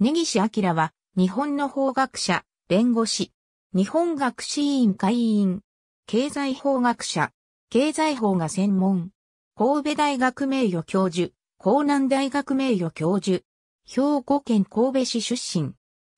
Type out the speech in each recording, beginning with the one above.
根岸明は、日本の法学者、弁護士、日本学士委員会委員、経済法学者、経済法が専門、神戸大学名誉教授、江南大学名誉教授、兵庫県神戸市出身、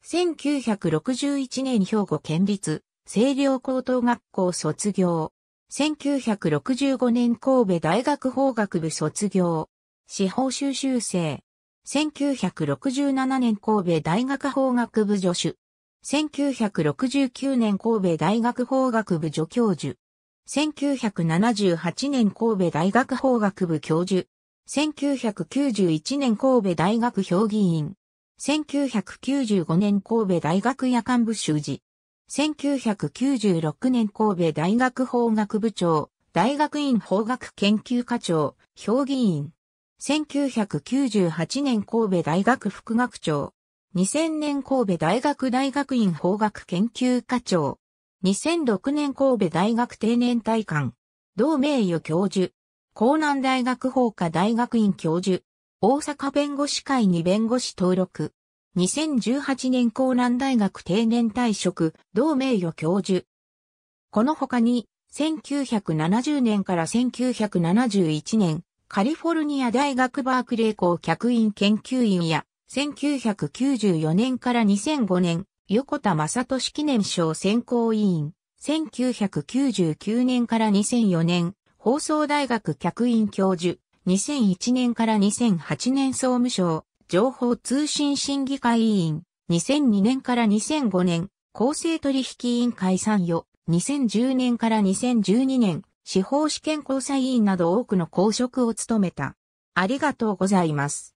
1961年兵庫県立、清涼高等学校卒業、1965年神戸大学法学部卒業、司法修習生、1967年神戸大学法学部助手。1969年神戸大学法学部助教授。1978年神戸大学法学部教授。1991年神戸大学評議員。1995年神戸大学夜間部主事。1996年神戸大学法学部長、大学院法学研究課長、評議員。1998年神戸大学副学長。2000年神戸大学大学院法学研究課長。2006年神戸大学定年退官。同名誉教授。江南大学法科大学院教授。大阪弁護士会に弁護士登録。2018年江南大学定年退職、同名誉教授。この他に、1970年から1971年、カリフォルニア大学バークレー校客員研究員や、1994年から2005年、横田正俊記念賞選考委員、1999年から2004年、放送大学客員教授、2001年から2008年総務省、情報通信審議会委員、2002年から2005年、公正取引委員会参与、2010年から2012年、司法試験交際委員など多くの公職を務めた。ありがとうございます。